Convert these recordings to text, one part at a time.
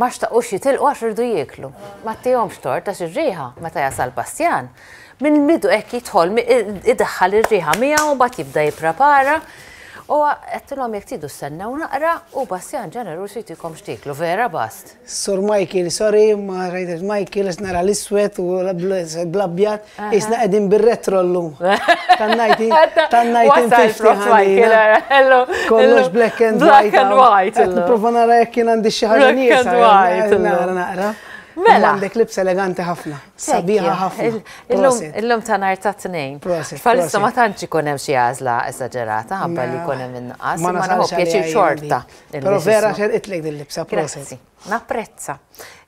ma xtaqux jitilqu għax rridu jieklu. Ma tijomx tort għax ir-riħa meta jasal bastjan min bidu hekk jidħol iddaħħal ir-riħa miegħu u bat jibda jipprepara U għattilom jek tidu s-sanna u naqra u Bastian ġeneru xitikom xtiklu, vera bast. Sur Michael, sorry, ma rajtax Michael, s-nara l-iswet u l-abjat, jisna għedin bil-retro l-lum. Tannajti, tannajti tannajti, Kollox black and white. Black and white. Provana rajek kien għandi xaħġa nisa. Black and white. Mela. Għandek lips eleganti ħafna. Sabiħa ħafna. Illum ta' nar ta' t-nejn. Falissa ma tantx ikun hemm xi għażla esaġerata, ħabba li jkun hemm inqas, ma naħob pjaċir xorta. Però vera xerqitlek lipsa libsa, prosit. prezza.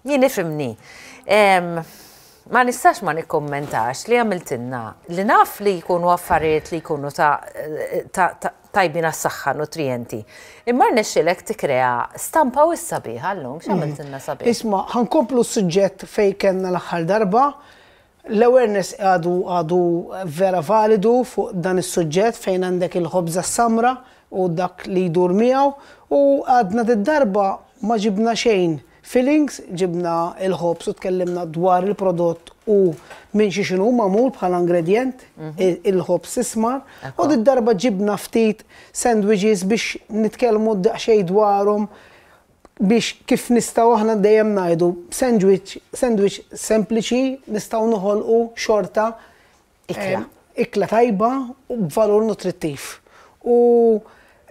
Jien ifimni ma nistax ma nikkommentax li għamiltinna li naf li jkunu affarijiet li jkunu ta' tajbina s-saxħa nutrienti. Imma t-krea stampa u s sabi għallum, lum xamiltinna mm. sabi. Isma, ħankomplu s-sujġet fej l axħal darba. L-awareness għadu għadu vera validu fuq dan is-suġġett fejn għandek il-ħobza samra u dak li jdur miegħu u għadna d-darba ma ġibna xejn Feelings ġibna il-ħobs u tkellimna dwar il-prodott u minn xi xinu mamul bħala ingredient mhm. il-ħobs ismar u d-darba ġibna ftit sandwiches biex nitkellmu d-daqxej dwarhom biex kif nistaw aħna dejjem najdu sandwich sandwich sempliċi nistaw noħolqu xorta ikla ikla tajba u b'valur nutrittiv. U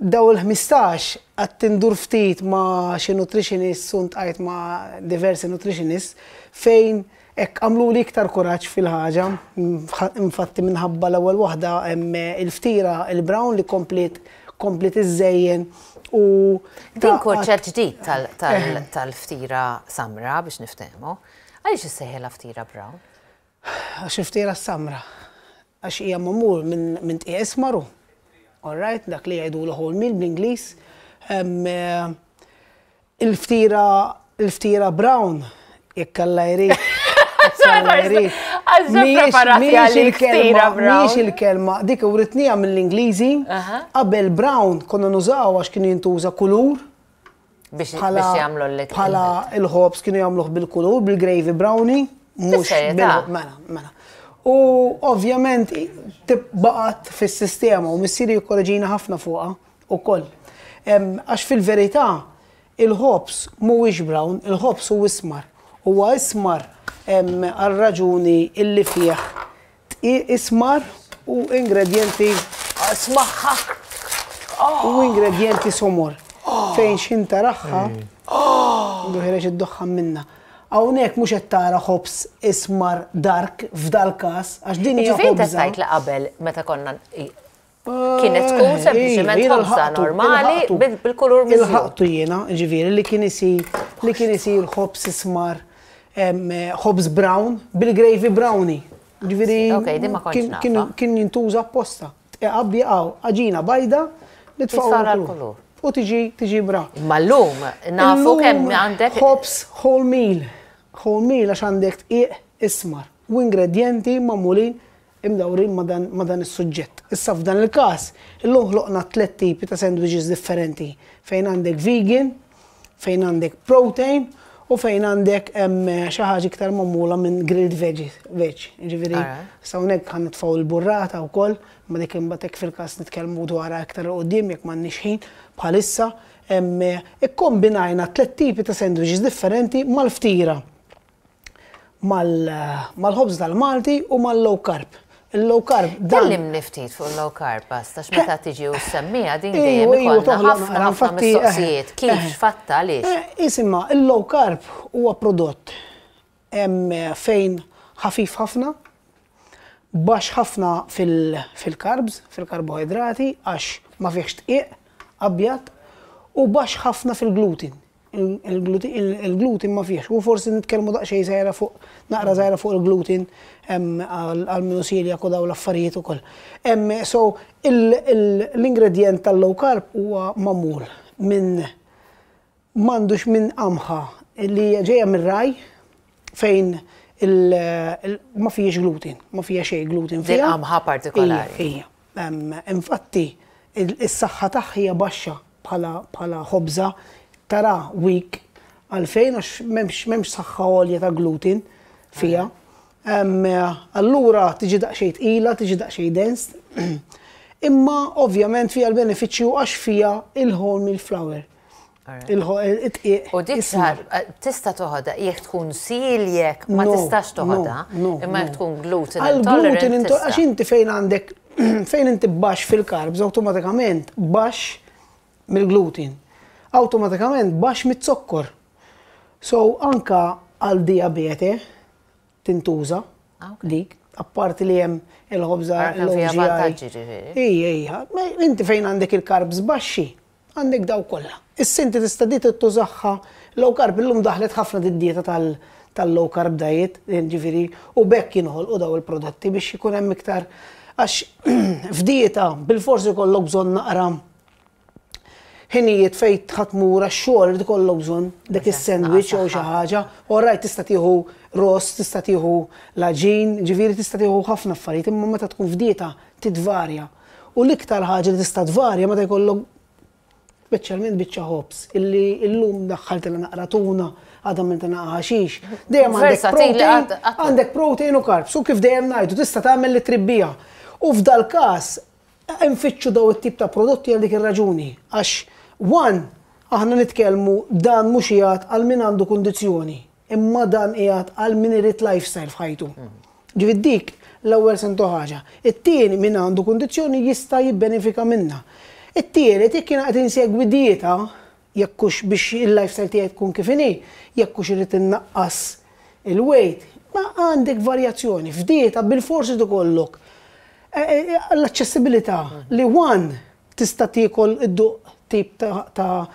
daw il-15 għat tindur ftit ma xi nutritionist, sunt għajt ma diversi nutritionist, fejn ek għamlu li iktar kuraċ fil-ħagġa, infatti minħabba l-ewwel waħda il-ftira il-brown li komplet komplet iż-żejjen u. Din korċer ġdid eh. tal-ftira samra biex niftehmu. Għaliex isseħħel ftira brown? Għax ftira samra. Għax hija mamur minn tqies maru. Alright, dak li jgħidu l-whole meal bl-Inglis. Eh, il-ftira, il-ftira brown, jekk alla jrid. Miex il-kelma, dik u ritnija mill inglizi qabel brown konna nużaw għax kien jintuża kulur. Biex jagħmlu l-lekk. il-ħobs kienu jagħmluh bil-kulur, bil-gravy brownie, mhux bil-mela, mela. mela. U ovvjament tibbaqat fis-sistema u missiri jikkoreġina ħafna fuqha ukoll. Għax fil-verità il-ħobs mhuwiex brown, il-ħobs u ismar. Huwa ismar għal-raġuni illi fih ismar u ingredienti smaħħa u ingredienti somor. Ah. Fejn xinta raħħa, ah. duħireġ id-doħħa minna. Hawnhekk mhux qed tara ħobs ismar dark f'dal kas, għax din hija. Fejn tajt li qabel meta konna eh, kienet tkun eh, sempliċement ħobsa eh, normali bil-kulur miżjur. Il-ħaqtu jiena, ġifieri li kien isir li kien isir ħobs ismar ħobs brown bil-gravy browni. Ġifieri kien jintuża apposta. Għabbi e għaw għagġina bajda li tfaqgħu l-kulur u tiġi tiġi bra. Mallum, nafu kem għandek. Hops whole meal whole meal għax għandek tqiq ismar u ingredienti mamulin imdawrin ma dan is-suġġett. Issa f'dan il-każ, illum ħloqna tliet tipi ta' sandwiches differenti fejn għandek vegan, fejn għandek protein u fejn għandek xi ħaġa iktar magħmula minn grilled veggies, veg. Ġifieri hawnhekk ħan nitfgħu l-burrata wkoll, ma dik imbatek fil-każ nitkellmu dwarha iktar dim, jekk m'għandniex ħin bħalissa. Ikkombinajna tliet tipi ta' sandwiches differenti mal-ftira mal-ħobż tal-Malti u mal-low carb. Il-low carb. Dallim niftit fuq il-low carb, bastax meta tiġi u semmija din dejjem ikollna ħafna eh, mistoqsijiet. Eh, Kif eh, fatta għaliex? Isimma, il-low carb huwa prodott fejn ħafif ħafna, bax ħafna fil-karbs, fil-karbohidrati, għax ma fiex tqiq, abjad, u bax ħafna fil-glutin. الجلوتين الجلوتين ما فيهاش وفرصه نتكلموا ده شيء زايره فوق نقره زايره فوق الجلوتين ام كذا ولا والفريت وكل ام سو الانجريدينت اللو كارب هو مامول من ماندوش من امها اللي جايه من الراي فين ال ما فيهاش جلوتين ما فيها شيء جلوتين فيها القمحه إيه، بارتيكولاري ام انفتي الصحه تاعها هي بشا بلا بلا خبزه tara week għalfejn għax memx saħħa għolja ta' gluten fija. Allura tiġi daqxejt ila, tiġi daqxejt dens. Imma ovvjament fija l-benefiċċju għax fija il home il flour. U dik sar, tista toħoda, jek tkun siljek, ma tistax toħoda, imma jek tkun gluten Għal-gluten intolerant. Għax inti fejn għandek, fejn inti bax fil-karbs, automatikament bax mill-gluten automatikament bax mit-sokkor. So anka għal diabete tintuża ah, dik, apparti li jem il-ħobza l-OGI. Ija, ija, inti fejn għandek il-karbs baxxi, għandek daw kolla. Is-sinti tista' di tittużaħħa low carb illum daħlet ħafna d-dieta tal- tal-low carb diet, ġifiri, u bekk jinħol u daw il-prodotti biex jikun hemm iktar għax f'dieta bil-forsi kollok bżonn naqram ħinijiet fej tħatmura xogħol li tkollu bżonn dak is-sandwich jew xi ħaġa, u rajt tista' tieħu ross, tista' tieħu laġin, ġifieri tista' tieħu ħafna affarijiet, imma meta tkun f'dieta tidvarja. U l-iktar ħaġa li tista' tvarja meta jkollok speċjalment biċċa hops, illi illum daħħalt l naqratuna, għadha minn tana ħaxix. Dejjem għandek protein, għandek protein u karb. Su kif dejjem ngħidu tista' tagħmel li tribbija. U f'dal każ infittxu daw it-tip ta' prodotti għal dik ir-raġuni għax One, aħna nitkellmu dan mhux jgħat għal min għandu kundizzjoni, imma dan jgħat għal min irid lifestyle f'ħajtu. Mhm. Ġifieri dik l-ewwel sentu ħaġa. It-tieni min għandu kundizzjoni jista' jibbenefika minnha. It-tieni jekk kien qed insegwi dieta jekkux biex il-lifestyle tiegħek tkun kif inhi, jekkux irid innaqqas il-weight, ma għandek varjazzjoni f'dieta bil-forsi kollok. E, e, e, L-aċċessibilità mhm. li one tista' tiekol id-duq tip ta'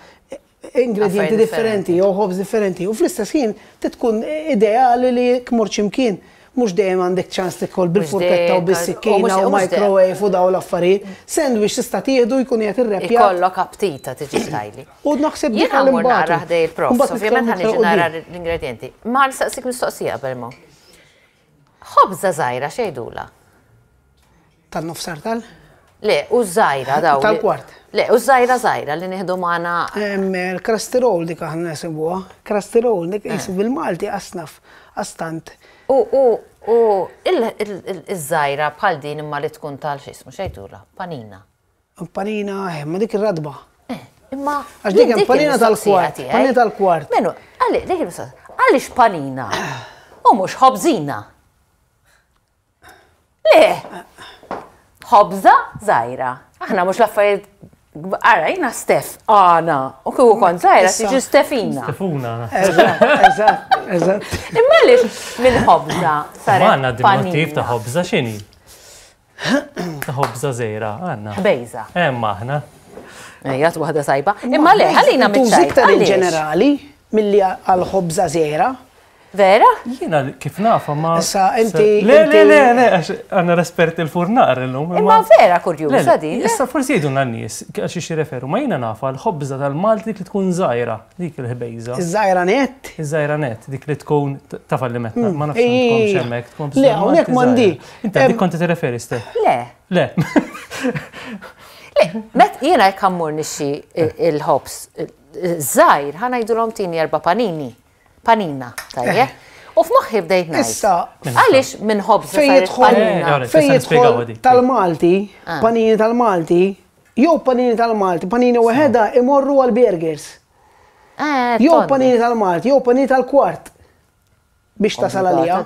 ingredienti differenti, jew hobs differenti. U fl-istess ħin titkun ideali li kmur ximkien. Mux dejjem għandek ċans tikkol bil-furketta u bil sikkina u microwave u daw l-affarijiet. Sandwich tista' tieħdu jkun qed irreppja. Ikollok apptita tiġi stajli. U naħseb li għal nara ħdej il-prof. Ovvjament ħan nara l-ingredienti. Ma nistaqsik mistoqsija belmo. Ħobża żgħira xejdula. Tan-nofsar Le, u żajra daw. Tal-kwart. Le, u żajra żajra li neħdu maħna. Il-krasterol dik aħna nisibuha. Krasterol dik eh. jisib il-Malti asnaf, astant. U u u il-żajra bħal din imma li tkun tal-xismu xejtura, panina. Panina, eh, ma dik ir-radba. Eh, imma. Għax dik panina tal-kwart. Panina tal-kwart. Menu, għalli, dik il-mistoqsija. Għalli panina? U mhux ħobżina. Le, bħobza zaħira. Aħna mux laffariet jina Stef, għana, u kħu kon zaħira, siġi Stefina. Stefuna. Eżat, eżat. Imma lix mill-ħobza. Għanna d-motiv ta' ħobza xini? Ta' ħobza zaħira, għanna. Bejza. Emma ħna. Ejjat, wahda sajba. Imma li, għalina mitċajt. Tużik ta' ġenerali, mill-li għal-ħobza zaħira. Vera? Jiena kif nafa ma. Issa, inti. Le, le, le, le, għanna respert il-furnar l-lum. Imma vera kurjuża din. Issa forsi jidu n għax xie referu, ma jiena nafa l-ħobza tal-Malti li tkun zaħira, dik il-ħbejza. Zaħira net? Zaħira net, dik li tkun ta' fallimetna, hmm, ma nafx tkun eh, xemmek. Le, unek mandi. Inta, dik konti t-referi ste? Le. Le. Le, met jiena jkammur nixi eh, il-ħobs. Zaħir, eh, ħana jidu l tini erba panini panina, tajje? Eh. U f'moħħi bdejt Issa. Għaliex minħobb fejjidħol fejjidħol tal-Malti, ah. panini tal-Malti, jew panini tal-Malti, panini weħeda imorru għal-burgers. Eh, jew panini tal-Malti, jew panini tal-kwart biex tasal għalija.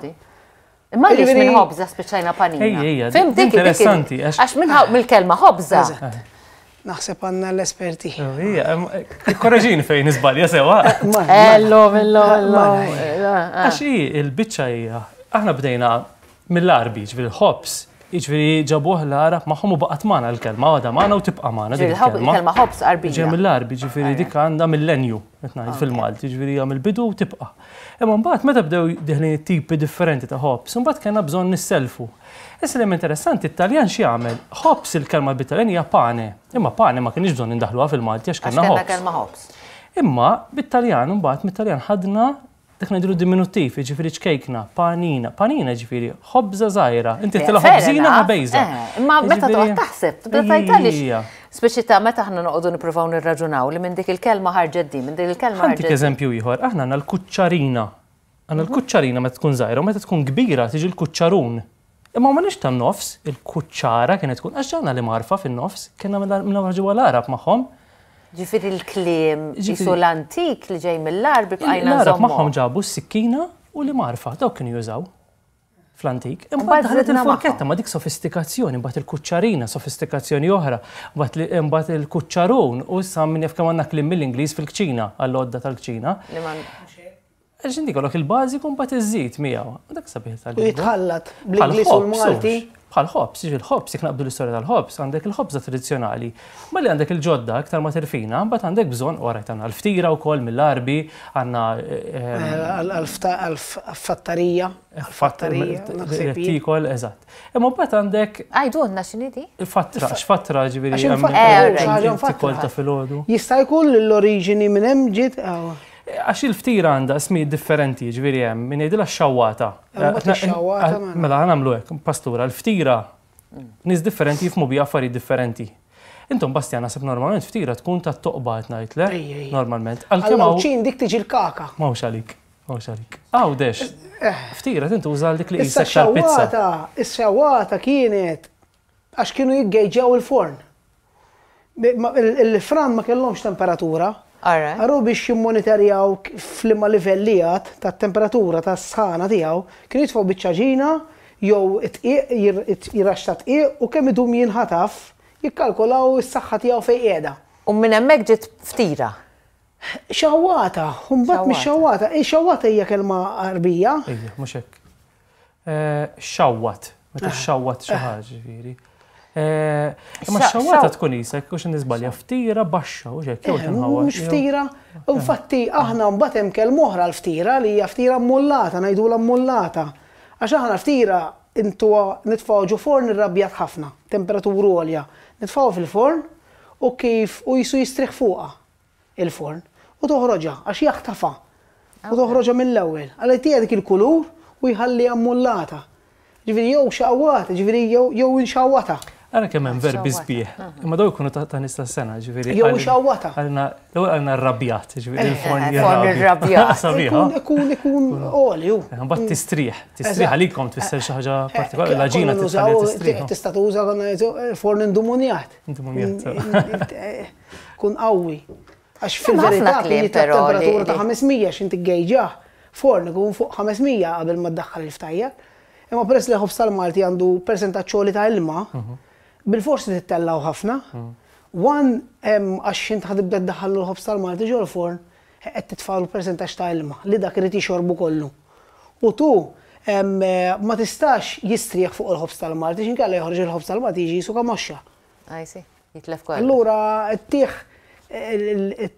Imma għaliex minn hobza speċajna panina. Fim dik interessanti. Għax minn mill-kelma hobza naħseb għanna l-esperti. Korraġin fejn izbalja sewa. Eh, ello, ello, ello. Eh, ah, ah. Għaxi, il-bicċa hija, aħna bdejna mill-arbiġ, bil-ħobs, iġveri ġabuħ l-arab maħom u baqat maħna l-kelma, għada maħna u tibqa maħna. Il-kelma ħobs arbiġ. Ġem mill-arbi, ġveri ah, dik għanda mill-lenju, etnajt fil-Malti, ġveri għam il-bidu u tibqa. Imma mbagħad meta bdew diħlin tipi differenti ta' ħobs, mbagħad kellna bżonn nis-selfu. Is-selim interessanti, italjan taljan xi jagħmel hops il-kelma bit hija pane. Imma pane ma kienx bżonn indaħluha fil-Malti għax kena hops. kelma hops. Imma bit-Taljan mbagħad mit-Taljan ħadna dak ngħidu diminutiv, jiġifieri ċkejkna, panina, panina jiġifieri ħobża zaħira, Inti ma' ħobżina ħabejża. Eh, imma meta jiġifieri- toqgħod taħseb, bdejt Speċi ta' meta ħna noqogħdu nippruvaw nirraġunaw li minn dik il-kelma ħarġeddi, minn dik il-kelma ħarġet. Dik eżempju ieħor, aħna għandna l kucċarina għanna l-kuċċarina meta tkun żgħira u meta tkun kbira tiġi l-kuċċarun. Imma ma nix ta' nofs, il-kuċċara kienet tkun, għaxġana li marfa fin-nofs, kienna minna għarġu l-Arab magħhom. Ġifir il-klim, ġisu l-antik li ġej mill-Arab, bqajna. L-Arab magħhom ġabu s-sikkina u li marfa, dawk kien jużaw fl-antik. Imma daħlet il-forketta ma' dik sofistikazzjoni, mbagħad il-kuċċarina, sofistikazzjoni oħra, imbat il-kuċċarun u s min jaf kemm għandna klim mill inglis fil-Kċina, għall-odda tal-Kċina. Għaxin dik il-bażi kumbat iż-żid miegħu. U dak sabiħ tal Jitħallat bl-Ingliż u l-Malti. Bħal ħobs, il ħobs, jek naqbdu l-istorja tal-ħobs, għandek il-ħobza tradizjonali. Malli għandek il-ġodda aktar ma terfina, mbagħad għandek bżonn orajt għandna l-ftira wkoll mill-arbi, għandna għal-fattarija. Fattarija. Tikol, eżatt. Imma mbagħad għandek. Għajdu għandna x'inidi? Fattra, x'fattra ġifieri. Tikol ta' filgħodu. Jista' jkun l-oriġini minn hemm ġiet għax il-ftira għanda smi differenti ġviri jem, minn id xawata. Mela għanamlu għek, pastura, l-ftira nis differenti jifmu bi affari differenti. Intom Bastian nasib normalment ftira tkun ta' toqba għetnajt le, normalment. Għal-kemaw. ċin dik tiġi l-kaka. Mawx għalik, mawx għalik. Għaw dex, eh. ftira tintu użal dik li jissa xawata. Is-xawata kienet għax kienu jiggejġaw il-forn. Il-fran ma kellomx temperatura, Għarru biex jimmonitorjaw fl-imma livellijat ta' temperatura ta' sħana tijaw, kienu jitfaw bieċaġina, jow jirrax t tqiq u kemm idum jinħataf, jikkalkulaw s-saxħa tijaw fej qiegħda. U minn hemmhekk ġiet ftira. Xawata, mbagħad mhix xawata, eh, xawata hija kelma arbija. Ejja, iva, mhux hekk. Eh, Xawwat, meta x-xawat ah. xi ah. ħaġa, Eh, Ma xawata tkun jisek, u xin nizbalja, ftira baxxa, u xek, jow tinħawa. Eh, Mux ftira, u fatti aħna mbatem kell moħra l-ftira li hija ftira mullata, najdu la mullata. Għax aħna ftira intuwa nitfaw ġu forn irrabjat ħafna, temperaturu għolja. Nitfaw fil-forn u kif u jisu jistriħ fuqa il-forn. U toħroġa, għax jaħtafa. U toħroġa mill-ewel. Għalli tijadik il-kulur u jħalli ammullata. Ġviri jow xaqwata, ġviri jow inxawata. Għana kemm hemm ah, verbi sbieħ, ah. imma daw jkunu ta' nista' sena, ġifieri. Jew xawwata. Għalna l-ewwel rrabjat, ġifieri il-fond jirrabjat. Sabiħa. Ikun ikun olju. Eh, mbagħad mm. tistrieħ, eh, tistrieħ għalikom tfisser eh, xi ħaġa partikolari, l-ġina tistrieħ. Tista' tuża konna forn indumunjat. Indumunjat. Kun qawwi. Għax fil-verità kien temperatura ta' 500 x'inti gejġaħ forn ikun fuq 500 qabel ma ddaħħal l-ftajja. Imma peress li ħobsal Malti għandu persentaċċoli ta' ilma, mhm bil-forsi tittellaw ħafna. Wan, għax jint ħadibda d-daħallu l-ħobs tal-Malti ġol forn, qed titfalu percentax ta' ilma li dak irid jixorbu kollu. U tu eh, ma tistax jistrieħ fuq il-ħobs tal-Malti xinkella joħorġ il-ħobs tal-Malti jiġi suka moxxa. Ajsi, jitlef kw'a. Allura t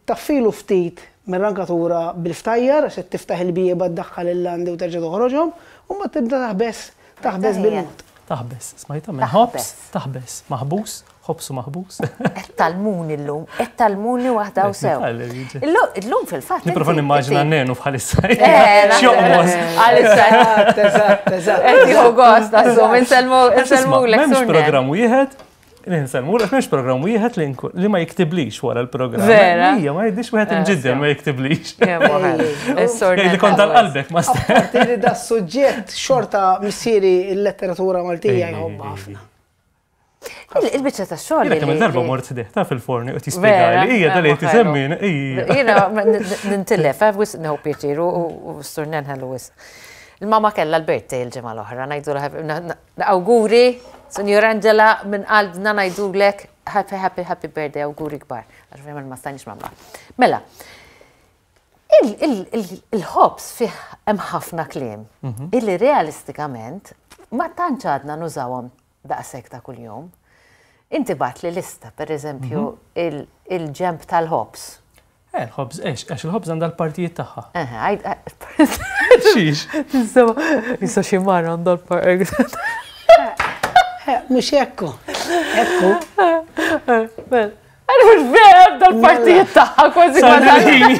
taffilu ftit mir-rankatura bil-ftajjar, se tiftaħ il-bijeba d-daħħal il-landi u terġa' toħroġhom, u ma tibda taħbes taħbes bil-mod. Taħbess, smajta minn ħobs, taħbess, maħbus, ħobs u maħbus. Tal-mun illum, tal-mun li wahda u sew. Il-lum fil-fat. Niprofan immaġina n-nenu bħal-issaj. Xjoqmos. Għal-issaj. Eżat, eżat. Eżat, eżat. Eżat, eżat. Eżat, eżat. Eżat, eżat. Ninsan, mura f'mex program u wieħed li ma jiktiblix wara l-program. Vera. Ija, ma jiddix u wieħed imġidden ma jiktiblix. Li kont tal-qalbek ma stan. Tiri da suġġett xorta missieri l-letteratura maltija jħobba ħafna. Il-bicċa ta' xogħol. Jena kemm darba mort deħ ta' fil-forni u tispjega li hija da li tisemmin. Jiena nintillef, għawis nħu pjaċir u sturnen ħallu Il-mama kella l-birthday il-ġimgħa l-oħra, ngħidu awguri Senjor Angela, minn qalbna najdulek happy, happy, happy birthday u guri gbar. Għarfem ma stanix Mela, il-ħobs fih hemm ħafna klim, mhm. illi realistikament ma tanċadna għadna nużawhom daqshekk kull kuljum. Inti bat li lista, per eżempju, mhm. il-ġemp tal-ħobs. Eh, l-ħobs, eħx, eħx, l-ħobs għanda l-partijiet taħħa. Eh, għajd, xiex. Insomma, jissa xie marra għanda l-partijiet. Eh, ecco, ecco. Eh, eh, Era dal partita, quasi quasi.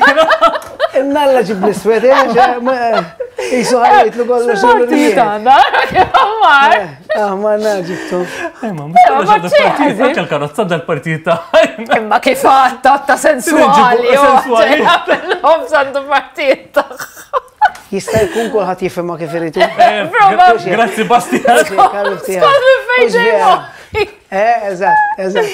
la ci blissvete, cioè, ma i sohari jitlu kollu xullu. Partita che għamar. mai? Eh, ah, Ma eh, mux il-karozza certo. del partito. ma che fa, dal-partita. Imma kif għatta sensuali. Oh, sensuali. Għamar cioè, partito. Jista' jkun kulħadd eh, ma kif iridu. Grazzi Bastian. Skont li fejn Eh, eżatt, eżatt.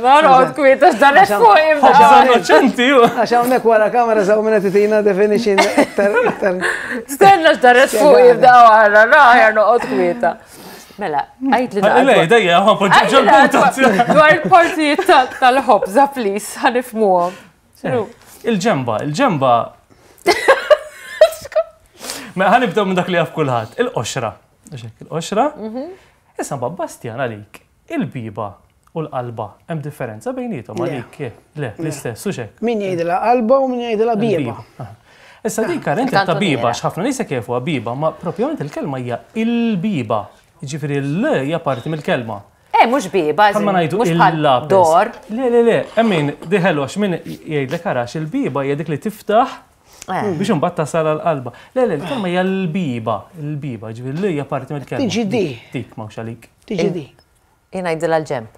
Marot kwiet għax dan għax fuq imda. ju. wara kamera sa' minna titina definition. Stenna dan fuq għara, noqot kwieta. Mela, għajt li Dwar il-partijiet tal għanifmuħom. Il-ġemba, il-ġemba. Ma ħanibdew minn dak li għaf kulħadd, il-qoxra. Il-qoxra, mhm. issa Bastian għalik, il-biba u l-qalba, hemm differenza bejnietom għalik, eh? le, l-istess, u xek. Min jgħidilha qalba u min jgħidilha biba. Issa ah. dik karent ta' biba, x'ħafna nisa kif huwa biba, ma propjament il-kelma hija il-biba. Jiġifieri l hija parti mill-kelma. Eh, mhux biba, ma ngħidu illa dor. Le, le, le, emmin diħelux min jgħidlek għarax il-biba hija li tiftaħ Eh. Biex imbatt tasal l qalba Le, le, l-kelma hija l-biba, l-biba, ġifieri li hija parti mill-kelma. Tiġi Tik ma xalik. Tiġi eh. di. Jien ngħidilha l-ġemp.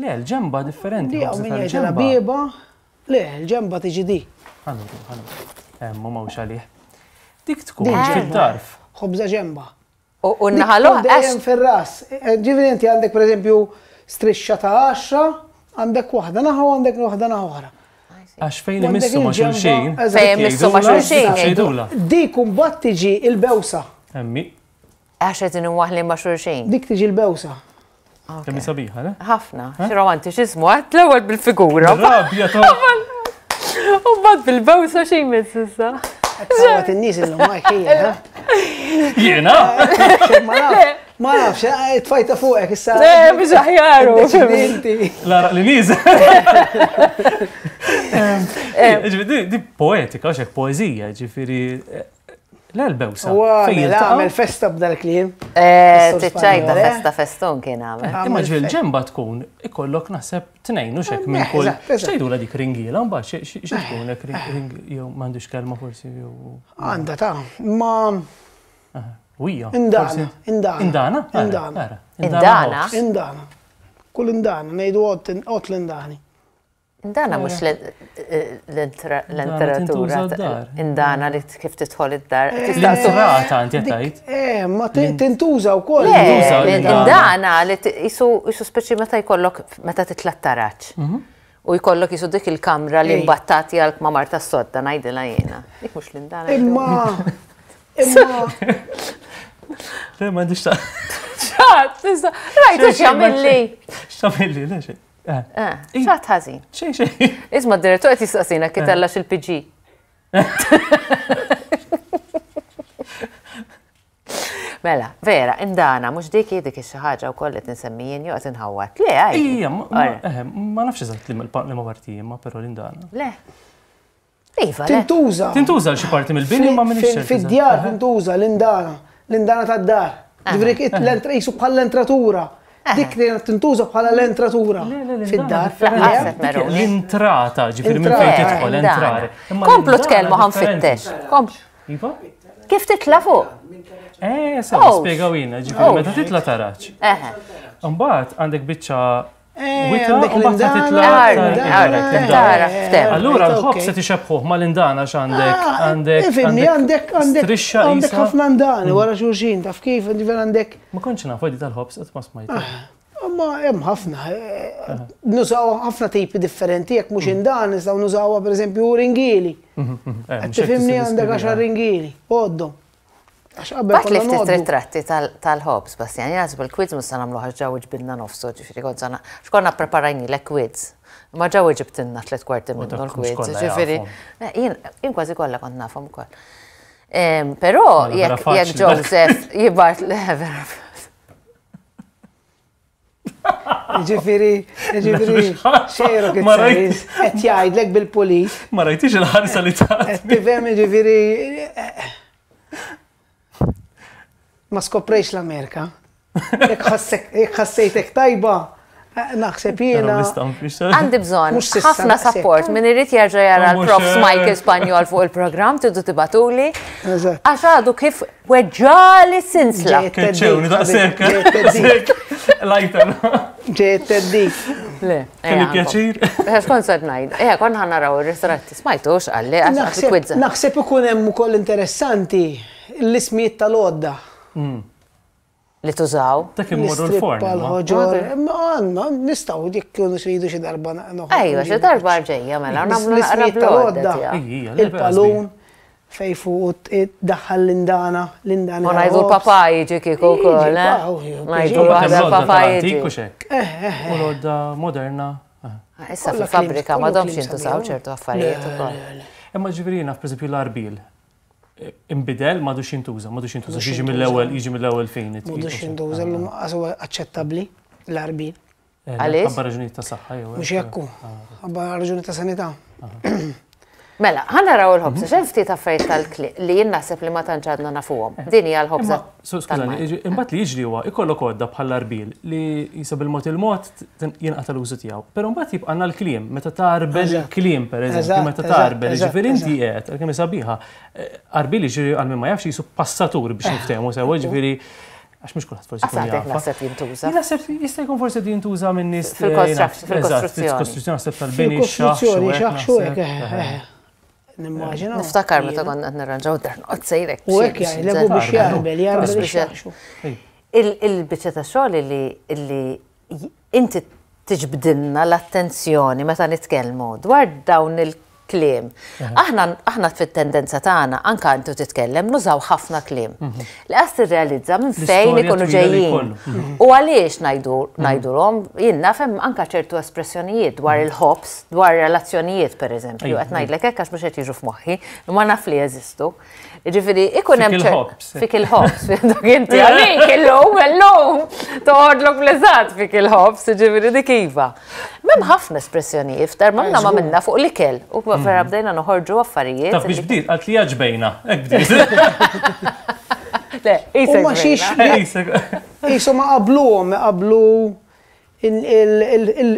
Le, l-ġemba differenti. Jew min jgħidilha biba, le, l-ġemba TGD. di. Ħallu, ħallu. Eh, ma mhux għalih. Dik tkun fid-darf. Ħobża ġemba. U nħallu għax. fil-ras. Ġifieri inti għandek pereżempju strisċa ta' 10, għandek waħda naħa u għandek waħda naħa oħra. Għax fejn imissu ma' xulxin. Fejn imissu ma' xulxin. Dik un bat tiġi il-bewsa. Emmi. Għax qed inwaħli ma' xulxin. Dik tiġi il-bewsa. Kemmi sabiħa, ne? Ħafna, xromanti xismu, għat l-ewel bil-figura. Rabja, U bad bil-bewsa xejn mis-sissa. Għat n-nis il-lumma Jena? Ma nafx, eh, eh, tfajta fuqek issa. Le, biex aħjaru. La, li liz. Eh, di poetika, xek poezija, ġifiri. L-elbew sa. Fejn mela, għamel festa b'dal klim. Tiċċajda festa feston kien għamel. Imma ġvil ġemba tkun, ikollok naħseb tnejn tnejnu xek minn kull. ċajdu la dik ringila, mbagħad xekun l-ek ringila, jow mandiġ kelma forsi. jew. Għanda ta' ma. Wija. Indana. Indana. Indana. Indana. Indana. Kull indana, nejdu għot l-indani. Indana mux eh. eh, l-interatura. Indana li kif titħol id-dar. Eh, Tista' għanti għatajt. Eh, ma tintuża u koll. Indana li jisu speċi meta jkollok meta titlattaraċ. Mhm. U jkollok jisu dik il-kamra li mbattati għal ma marta s-sodda, najdila jena. Dik mux l-indana. Imma. Imma. Le, ma għandix ta' ċat, tista. Rajt, xamilli. Xamilli, le xej. Eh. Eh, ċat ħazin. Xe, xe. Isma, d direttu għet jistaqsina kitella eh. xil-PG. Mela, vera, indana, mux dik jidik xaħġa u kollet nsemmijin ju għat nħawat. Le, għaj. Ija, ma nafx li ma partijin, ma pero l-indana. Le. Iva, tintuża. Tintuża xi parti mill-bini ma minn Fid-djar tintuża l-indana, l-indana tad-dar. Ġifrik l-entrisu bħal l-entratura. Dik li tintuża bħala l-entratura. Fid-dar. L-intrata, ġifiri minn fejn tidħol, l-entrare. Komplu tkellmu ħan fittex. Iva? Kif titla fuq? Eh, sa' spiegawina, ġifiri, oh. meta titla taraċ. Mbagħad għandek biċċa Allura l-ħob se tixebħuħ ma l-indan għax ah, eh, għandek għandek. Eh, Fimni għandek għandek għandek ħafna ndan mm. wara xulxin taf kif nivel għandek. Ma konċ naf għaddi tal-ħob se ma smajt. Ah, ma hemm ħafna. Eh, nużaw ħafna tipi differenti jekk mhux mhm. indan nistgħu nużawha pereżempju ringili. Mhm, mhm. Tifhimni għandek għaxar ringili, għoddhom. Bat li ftit ritratti tal-Hobbs, bas jani għazbu l-quiz mus sanamlu ħagġaw ġbilna nofsu, ġifiri għodżana, xkonna preparajni l kwiz Ma ġaw ġibtinna tlet kwarti minn l kwiz ġifiri. Jien kważi kolla kont nafom kol. Pero, jek Joseph jibart l ħevera Ġifiri, ġifiri, xejro kittajis, et l-ek bil-polis. Ma rajtix il-ħarsa li ta' Tifem, ġifiri, eh, eh ma skoprejx l-Amerika. Ikħassejtek tajba, eh, naħseb jena. Għandi bżon, ħafna support minn irrit jarġa jara l-Prof eh, Michael Spanjol fuq il-programm tiddu tibatuli. Għax għadu kif weġġali sinsla. Ċewni da' sekk. Lajtan. Ġejt Le. Kelli pjaċir. Xkon najd. kon ħanna raw il-ristoranti. Smajtux għalli, għax Naħseb ikun hemm ukoll interessanti l-ismijiet tal-odda. Mm. Li tużaw. Dak imorru l-forn. Pal-ħoġor, għanna, nistaw dik kienu xridu xi darba noħu. Ejja, xi darba ġejja mela, namlu naqra Il-palun fej fuq daħħal l-indana, l-indana. Ma najdu l-papa jiġi kiku kol, eh? najdu l-papa jiġi. U l-odda moderna. Ah. Ah, issa fil-fabrika ma domx jintużaw ċertu affarijiet u kol. Imma ġivirina, per l-arbil, imbidel madux jintuża, madux jintuża, jiġi mill-ewwel, jiġi mill-ewwel fejn. Madux jintuża, l huwa aċċettabbli l-arbi. Għaliex? Għabba raġuni ta' saħħa jew. Mhux jekku, għabba raġuni ta' sanità. Mela, ħanna raw il-ħobza, mhm. xen ftit affarijiet tal-kliq li naħseb li ma tanċadna nafuhom. Eh. Din hija l-ħobza. Skużani, imbagħad li jiġri huwa ikollok għodda bħal arbil li jisab il-mod il-mod jinqata l-użu tiegħu. Però mbagħad jibqa' għandna l-kliem, meta tarbel il kliem pereżempju, meta tarbel, ġifieri inti qed kemm sabiħa. Eh, arbil jiġri għal ma jafx jisu passatur biex eh. niftehmu sewa, ġifieri għax mhux kulħadd forsi. Ah, jkun naħseb jintuża. jista' jkun forsi jintuża minn nies Fil-kostruzzjoni. Fil-kostruzzjoni, naħseb tal-bini xaħxu. Nimmaġina. Niftakar meta konna qed nirranġaw darnqot sejrek. U hekk jgħidu biex jarbel, jarbel biex jaħxu. Il-biċċa ta' xogħol li inti tiġbdilna l-attenzjoni meta nitkellmu dwar dawn il- klim. Aħna aħna fit-tendenza tagħna anka intu titkellem nużaw ħafna klim. Mhm. Li qas tirrealizza minn fejn ikunu ġejjin. Mhm. U għaliex ngħidu mhm. ngħidulhom jien nafhem anka ċertu espressjonijiet dwar il-ħobs, dwar relazzjonijiet pereżempju, qed ngħidlek hekk għax biex qed jiġu f'moħħi, ma naf li jeżistu. Ġifiri, ikun hemm ċertu. Fik il-ħobs. il inti għalik illum, illum, toħodlok blizzat fik il-ħobs, ġifiri dik iva. Mem ħafna espressjoni iftar, mamna ma minna fuq li kell. U mm. vera bdejna nħorġu għaffarijiet. Taf biex bdiet, għat li jaġbejna. Ek Le, jisek. Jisu eh, ma qablu, ma qablu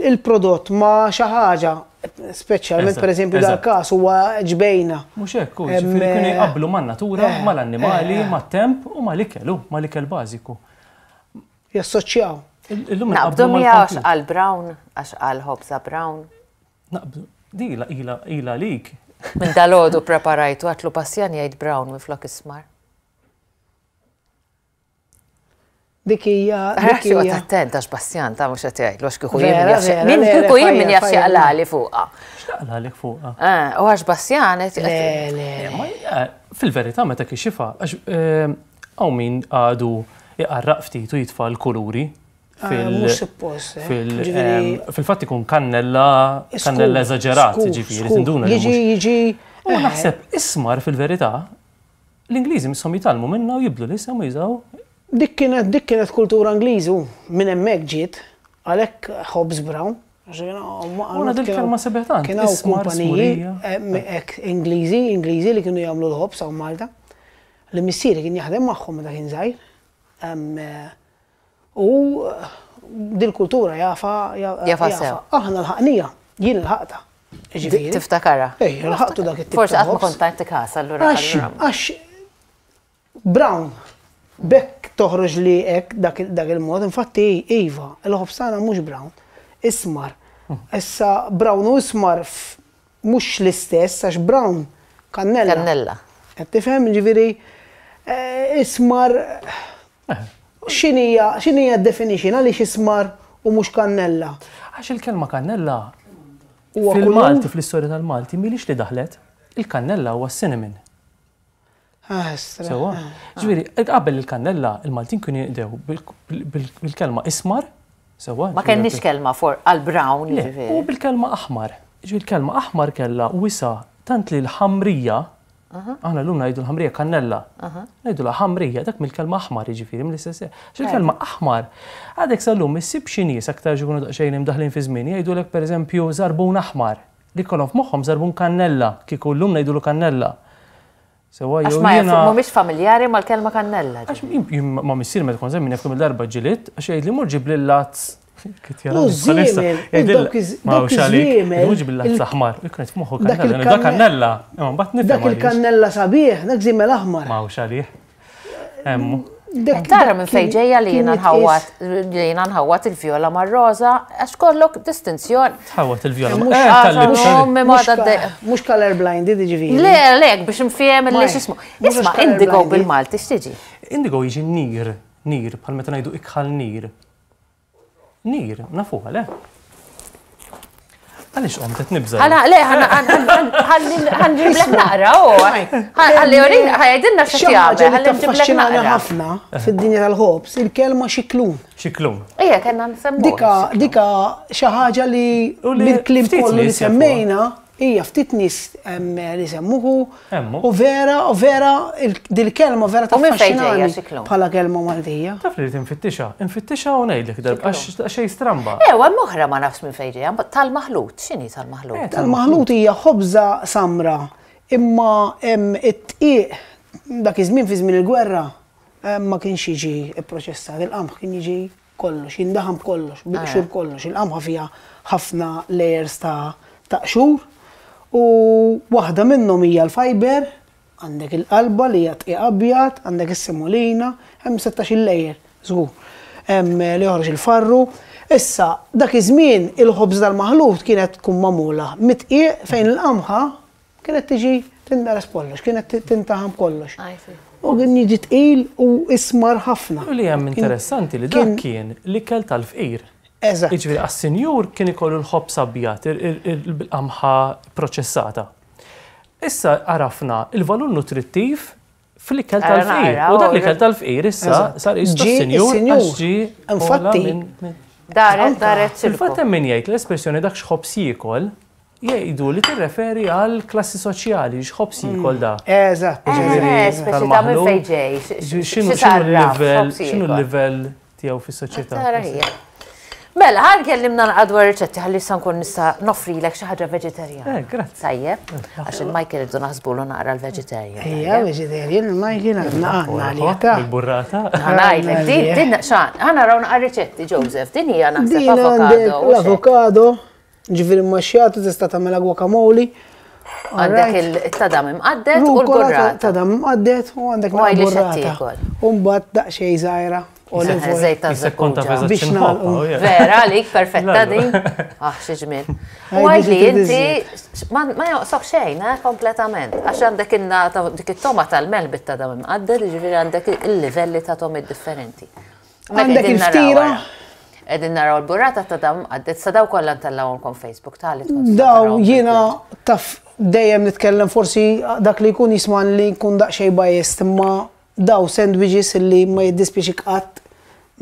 il-prodott ma xaħġa Speċjalment per eżempju dal-kas huwa ġbejna. Mhux hekk kux, jkunu jqablu man-natura, eh, mal-annimali, eh, eh. mat-temp u mal-ikel, mal-ikel bażiku. Jassoċjaw. Naqbdu mija għax għal Brown, għax għal Hobza Brown. Naqbdu, di ila lik. Minn dal-ħodu preparajtu għatlu passjani jgħid Brown minn flok ismar. dikija. Għarħi u attent għax passjan ta' mux għatjaj, l-għax kiku jien min kiku jien min jafxie għalali fuqa. Għalali fuqa. Ah, u għax passjan eh, eh, Fil-verita meta kixifa, għax għaw eh, min għadu jgħarraq ftit u jitfa l-kuluri ah, fil fatt ikun kannella kannella eżagġerat, ġifiri, tinduna. Jiġi, jiġi. U naħseb ismar fil-verita, l-Ingliżi misom jitalmu minna u jibdu li jisem jizaw Dik kienet dik kienet kultura Angliżu minn hemmhekk ġiet għalhekk Hobbes Brown. Una dil-kelma sebetan. Kien hawn kumpaniji Ingliżi, eh, Ingliżi li kienu jagħmlu l-Hobbes hawn Malta. Li missieri kien jaħdem magħhom meta kien żgħir. Eh, u eh, dil-kultura jafa jafa aħna l-ħaqnija, jien l-ħaqta. Tiftakara. Ej, l-ħaqtu dak it Forse għatma kontajt t-kas, allura. Għax, Brown, Bekk toħroġ li hekk dak il-mod, infatti Iva, il-ħobsana mhux brown, ismar. Mm. Issa brown u ismar mhux l-istess għax brown kannella. Kannella. Qed tifhem ġiviri, eh, ismar eh. x'inija x'inija definition għaliex ismar u mhux kannella. Għax il-kelma kannella fil-Malti fl-istorja tal-Malti milix li daħlet il-kannella huwa cinnamon. Ah, sewa. Ah, ah. Ġviri, qabel il-kannella, il-Maltin kienu jgħidew bil-kelma ismar, sewa. Ma kennix kelma for għal-brown. U bil-kelma aħmar. Ġviri, kelma aħmar kella wisa tant li l-ħamrija, aħna l-lum najdu l-ħamrija kannella, najdu l-ħamrija, dak mill-kelma aħmar ġviri, jiġifieri, mill-istess. ġviri, kelma aħmar, għadek sal-lum, missib xinis aktar ġikunu daqxajn imdaħlin fi żmien, jgħidu l-ek per eżempju zarbun aħmar, li kolom f'moħħom zarbun kannella, kiku najdu l-kannella. سواء اش ما يفهموا مش فاميلياري ما كان نلا اش ما ميصير ما تكون زين من الدار بجلت اش يدلي مو جيب لي لاتس يعني كثير الاحمر كنت صبيح ما Tara minn fejġeja li jena nħawat, li jena nħawat il-viola marroza, għax kollok distinzjon. Nħawat il-viola ma' roza. Mux colorblind, diġivi. Le, le, biex mfijem il li xismu. Isma, indigo bil-Malti, xtiġi? Indigo jġi nir, nir, pal meta najdu ikħal nir. Nir, nafuħa, le? Għalix għom t Għala, le, għanġiblek naqra, u. Għalli jorin, għajdinna xaħġa. Għalli għanġiblek naqra. ħafna fil-dinja tal-ħobs, il-kelma xiklun. Xiklun. Ija, kena nsemmu. Dika, dika xaħġa li bil-klim kollu li semmejna hija ftit nies li u vera, u vera, dil-kelma vera ta' fejn bħala kelma maldija. Taf li tinfittixa, infittixa u ngħidlek darb għax xejn stramba. Ewa eh, moħra ma nafx minn fejn ġejja, tal-maħlut, x'inhi tal-maħlut? Eh, tal-maħlut hija ħobża samra, imma it-tqiq dak iż-żmien fi żmien il-gwerra ma kienx jiġi pproċessat, il-qamħ kien jiġi kollox, jindaħam kollox, biqxur eh. kollox, il-qamħa fija ħafna layers ta' taqxur. U waħda minnhom hija l-fiber, għandek il-qalba li hija tqiq abjad, għandek is-semolina, hemm 16 lejjer, żgur. Hemm eh, li joħroġ il-farru. Issa, dak iż-żmien il-ħobż tal-maħlut kienet tkun magħmula mitqiq fejn il-qamħa kienet tiġi tindaras kollox, kienet tintaħam kollox. U kien jiġi tqil u ismar ħafna. U li hemm interessanti li dak kien li kell tal-fqir. Eżatt. Iġviri, għas-senjur kien ikollu l-ħob sabbijat, il-qamħa proċessata. Issa għarafna il-valur nutrittiv fl-ikel tal-fqir. U dak l-ikel tal-fqir issa sar jistu s-senjur għaxġi. Infatti. Daret, daret. Il-fatt min jgħid l-espressjoni dak xħob sikol, jgħidu li t-referi għal klassi soċjali, xħob mm. sikol da. Eżatt. Eh, eh, Tal-maħlu. Xinu l-level tijaw fis-soċjetà? Mela, għan kellimna għadwar reċetti għalli sankun nista nofri l xi ħaġa vegetarjana. Eh, Grazie. Eh, għax eh. il-Michael iddu naħsbulu naqra l-vegetarjan. Ija, vegetarjan, il-Michael għadna għanna għalieta. Il-burrata. Għanajlek, din, din, xan, għanna raw naqra reċetti, Joseph, din hija naħseb avokado. L-avokado, ġifiri maċċjatu, tista tamela guacamole. Għandek il-tadam imqaddet u l-burrata. Tadam imqaddet u għandek l-burrata. Umbat daqxej zaħira. Eh, zejt ta' sekonda biex oh, Vera, lik perfetta din. Ah, xieġmin. U għajli, inti ma joqsok xejn, eh, kompletament. Għax għandek inna dik it-toma tal-melbit ta' dam imqadder, ġiviri għandek il-livelli ta' tomi differenti. Għandek il-ftira? Edin naraw l-burrata ta' dam imqadder, sa' daw kollan tal-lawonkom Facebook tal Daw, jina taf dejjem nitkellem forsi dak li kun jisman li jkun daqxej bajest, ma' daw sandwiches li ma jiddispiċi qatt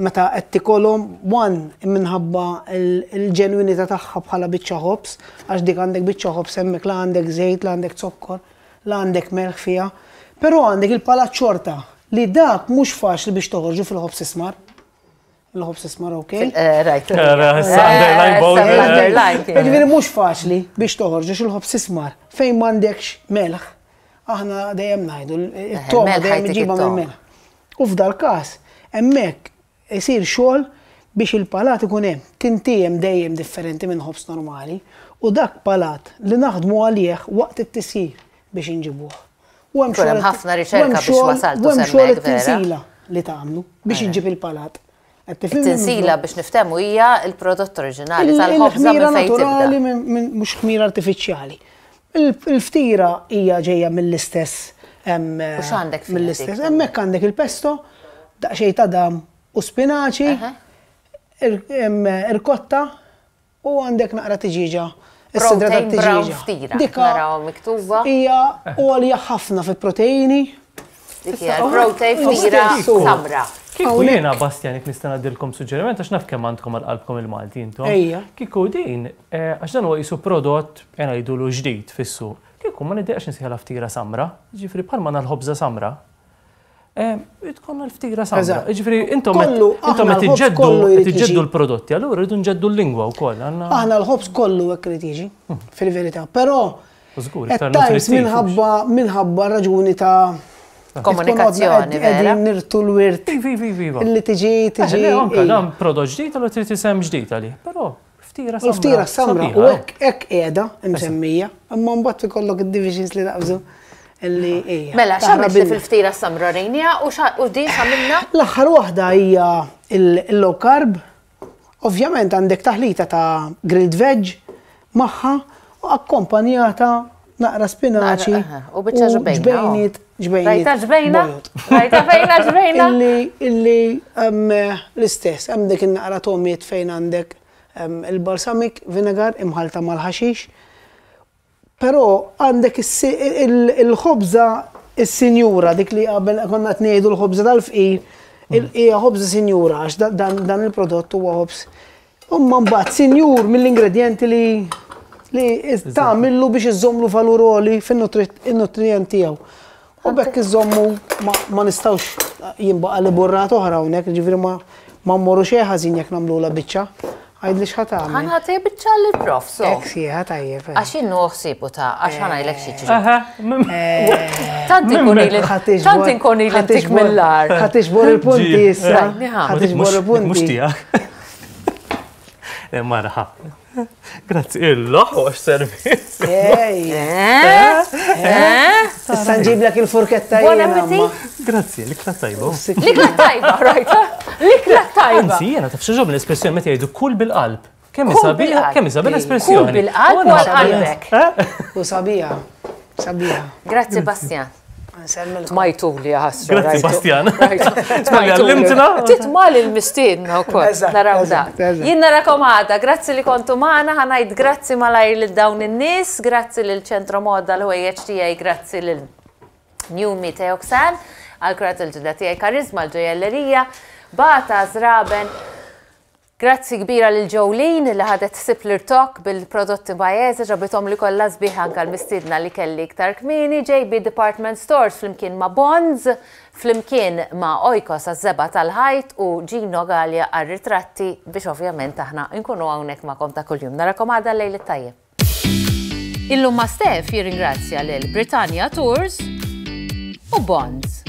meta qed tikolhom one minħabba il-ġenwinità tagħha bħala biċċa ħobs għax dik għandek biċċa ħobs hemmhekk la għandek żejt, la għandek zokkor, la għandek melħ fiha. Però għandek il-palat xorta li dak mhux faċli biex toħorġu fil-ħobs ismar. Il-ħobs ismar okej. Rajt. Ġifieri mhux faċli biex toħorġu fil-ħobs ismar fejn m'għandekx melħ aħna dejjem ngħidu l eh, toma dejjem iġibha mill-mela. U f'dal każ hemmhekk isir xogħol biex il-palat ikun hemm tintijem dejjem differenti minn ħobs normali u dak palat li naħdmu għalih waqt it-tisir biex inġibuh. U hemm xogħol ħafna riċerka biex wasaltu hemm xogħol it-tinsila li tagħmlu biex inġib il-palat. tinsila biex niftemu hija il-prodott oriġinali tal-ħobza minn fejn. naturali mhux ħmir artifiċjali. Il-ftira hija ġejja mill-istess. mill-istess. Hemmhekk għandek il-pesto, daqsxej ta' dam u spinaċi, irkotta u għandek naqra tiġiġa. Is-sidra ta' tiġiġa. Dikka miktuba. Hija għolja ħafna fi proteini Dik hija l-protej fira sabra. Kiku jena, Bastian, jek nistana dirkom suġġeriment, għax naf kemm għandkom għal-qalbkom il-Malti intom. Kiku din, eh, għax dan huwa jisu prodott jena jidulu ġdid fissu. Kiku ma nideqx nisiħa l-ftira samra, ġifri bħal ma nal-ħobza samra. Eh, Tkun l-ftira samra. Ġifri, intom intom l-prodotti, allura rridu nġeddu l-lingwa wkoll. Aħna l-ħobs kollu hekk irid hmm. fil-verità. Però, minħabba raġuni ta' Komunikazzjoni, vera. nirtu l-wirt. Illi tiġi, eh, tiġi. dan prodot ġdijt, għallu trid isem ġdijt għalli. Pero, ftira samra. Ftira samra, u eh. ek qiegħda msemmija, imma mbagħad ikollok id-divisions li daqbżu. Illi ija. Mela, xamret li fil-ftira samra rejnija u din xamilna? l aħħar waħda hija il-low carb. Ovvjament għandek taħlita ta' grilled veg maħħa u akkompanjata naqra spinaċi. U bieċa ġbejna. Ġbejnit, oh. ġbejnit. Rajta ġbejna? Rajta fejna ġbejna? Illi l-istess, għam dik naqra tomiet fejn għandek il-balsamik vinegar imħalta mal-ħaxix. Pero għandek il-ħobza il-sinjura, dik li għabel konna t l-ħobza tal-fqir, il-ħobza ħobza sinjura, għax dan il-prodott huwa ħobz. Umma mbagħad sinjur mill-ingredienti li li tagħmillu biex iżomlu valuroli fin-nutrienti tiegħu. U bekk iżommu ma nistawx jimbaqa li burrat oħra hawnhekk, ġifieri ma ma mmorru xejn ħażin jekk nagħmluha biċċa. Għajdli xħat għamil. Għan għatej bieċa li prof so. si, Eksi, għatajjef. Għaxin nuħsi ta' għax għan għajlek xieċi. Eh, tanti koni li tanti koni li tik mill-lar. Għatix bor il-punti jissa. Għatix bor il-punti. Mux tijak. Eh, Marħab. Grazzi, il-loħu għax servis. Eh? Eh? Eh? Issa nġib lek il-furketta jgħu. Grazzi, l-ikla tajba. L-ikla tajba, rajta. L-ikla tajba. Anzi, jena tafxġom l-espressjoni meta jgħidu kull bil-qalb. Kemm sabiħa, kemm sabiħ l-espressjoni. Kull bil-qalb u għal-qalbek. U sabiħa, sabiħa. Grazzi, Bastian. Majtu li ħasra. Grazie, Bastian. Għallimtina. Titmal il mistin u kol. Naraw da. Jinna rakomada, grazzi li kontu maħna, għanajt grazzi malaj li dawn il-nis, grazzi li l-ċentro modda l-UHTA, grazzi li l-New Miteoxan, għal-kurat il-ġudatija karizma l-ġojellerija, bata zraben. Grazzi kbira lil ġowlin li ħadet Sipler Talk bil-prodotti bajeza ġabitom li kolla sbieħ anke l-mistidna li kelli iktar kmini JB Department Stores flimkien ma' Bonds, flimkien ma' Oikos għazzeba tal-ħajt u Gino Galia għal ritratti biex ovvjament aħna nkunu hawnhekk magħkom ta' kuljum. Narakom l lejl tajjeb. Illum ma' Stef jirringrazzja l Britannia Tours u Bonds.